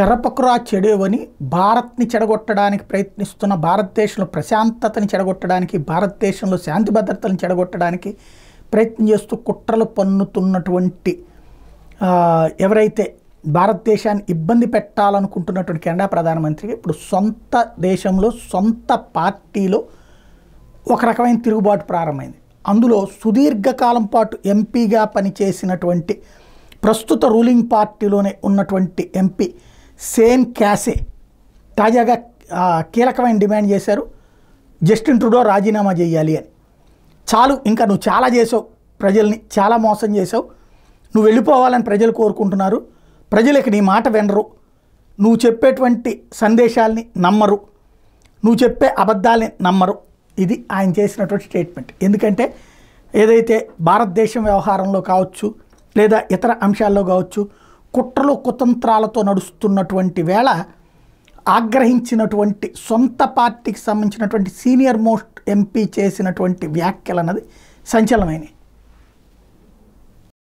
చెరపకురా చెడేవని భారత్ని చెడగొట్టడానికి ప్రయత్నిస్తున్న భారతదేశంలో ప్రశాంతతని చెడగొట్టడానికి భారతదేశంలో శాంతి భద్రతలను చెడగొట్టడానికి ప్రయత్నం చేస్తూ కుట్రలు పన్నుతున్నటువంటి ఎవరైతే భారతదేశాన్ని ఇబ్బంది పెట్టాలనుకుంటున్నటువంటి కెనడా ప్రధానమంత్రికి ఇప్పుడు సొంత దేశంలో సొంత పార్టీలో ఒక రకమైన తిరుగుబాటు ప్రారంభమైంది అందులో సుదీర్ఘకాలం పాటు ఎంపీగా పనిచేసినటువంటి ప్రస్తుత రూలింగ్ పార్టీలోనే ఉన్నటువంటి ఎంపీ సేన్ క్యాసే తాజాగా కీలకమైన డిమాండ్ చేశారు జస్టిన్ ట్రుడో రాజీనామా చేయాలి అని చాలు ఇంకా నువ్వు చాలా చేసావు ప్రజల్ని చాలా మోసం చేసావు నువ్వు వెళ్ళిపోవాలని ప్రజలు కోరుకుంటున్నారు ప్రజలకు నీ మాట వినరు నువ్వు చెప్పేటువంటి సందేశాల్ని నమ్మరు నువ్వు చెప్పే అబద్ధాలని నమ్మరు ఇది ఆయన చేసినటువంటి స్టేట్మెంట్ ఎందుకంటే ఏదైతే భారతదేశం వ్యవహారంలో కావచ్చు లేదా ఇతర అంశాల్లో కావచ్చు కుట్రలు కుతంత్రాలతో నడుస్తున్నటువంటి వేళ ఆగ్రహించినటువంటి సొంత పార్టీకి సంబంధించినటువంటి సీనియర్ మోస్ట్ ఎంపీ చేసినటువంటి వ్యాఖ్యలు అన్నది సంచలనమైనవి